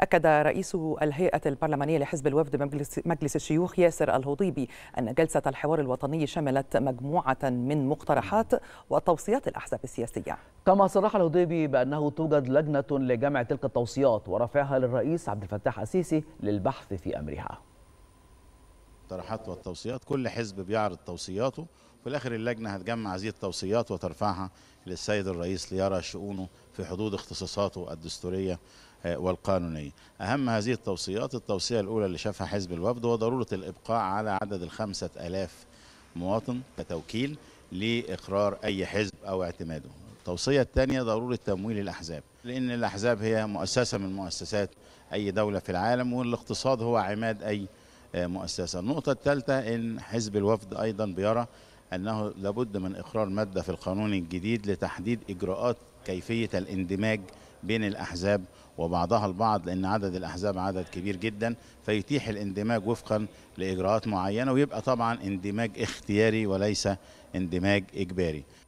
أكد رئيس الهيئة البرلمانية لحزب الوفد مجلس, الشيوخ ياسر الهضيبي أن جلسة الحوار الوطني شملت مجموعة من مقترحات وتوصيات الأحزاب السياسية كما صرح الهضيبي بأنه توجد لجنة لجمع تلك التوصيات ورفعها للرئيس عبد الفتاح السيسي للبحث في أمرها المقترحات والتوصيات كل حزب بيعرض توصياته في الآخر اللجنة هتجمع هذه التوصيات وترفعها للسيد الرئيس ليرى شؤونه في حدود اختصاصاته الدستورية والقانونية أهم هذه التوصيات التوصية الأولى اللي شافها حزب الوفد هو ضرورة الإبقاء على عدد الخمسة ألاف مواطن كتوكيل لإقرار أي حزب أو اعتماده التوصية الثانية ضرورة تمويل الأحزاب لأن الأحزاب هي مؤسسة من مؤسسات أي دولة في العالم والاقتصاد هو عماد أي مؤسسة النقطة الثالثة أن حزب الوفد أيضا بيرى أنه لابد من إقرار مادة في القانون الجديد لتحديد إجراءات كيفية الاندماج بين الأحزاب وبعضها البعض لأن عدد الأحزاب عدد كبير جدا فيتيح الاندماج وفقا لإجراءات معينة ويبقى طبعا اندماج اختياري وليس اندماج إجباري